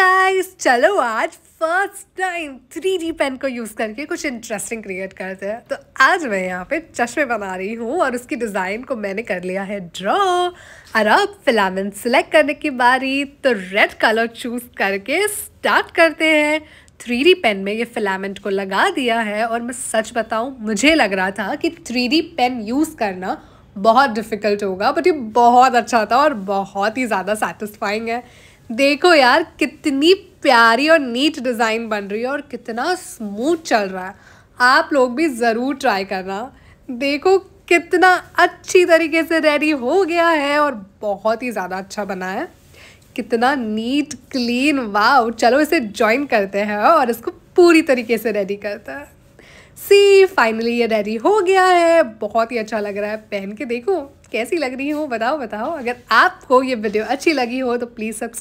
guys चलो आज first time three D pen को यूज़ करके कुछ इंटरेस्टिंग क्रिएट करते हैं तो आज मैं यहाँ पे चश्मे बना रही हूँ और उसकी डिज़ाइन को मैंने कर लिया है ड्रॉ और अब फिलामेंट सेलेक्ट करने की बारी तो रेड कलर चूज़ करके स्टार्ट करते हैं थ्री डी पेन में ये फिलामेंट को लगा दिया है और मैं सच बताऊँ मुझे लग रहा था कि थ्री डी पेन यूज़ करना बहुत डिफ़िकल्ट होगा बट ये बहुत अच्छा था और बहुत ही ज़्यादा सेटिस्फाइंग है देखो यार कितनी प्यारी और नीट डिज़ाइन बन रही है और कितना स्मूथ चल रहा है आप लोग भी ज़रूर ट्राई करना देखो कितना अच्छी तरीके से रेडी हो गया है और बहुत ही ज़्यादा अच्छा बना है कितना नीट क्लीन वाव चलो इसे ज्वाइन करते हैं और इसको पूरी तरीके से रेडी करते हैं सी फाइनली ये रेडी हो गया है बहुत ही अच्छा लग रहा है पहन के देखो कैसी लग रही हो बताओ बताओ अगर आपको ये वीडियो अच्छी लगी हो तो प्लीज़ सब्स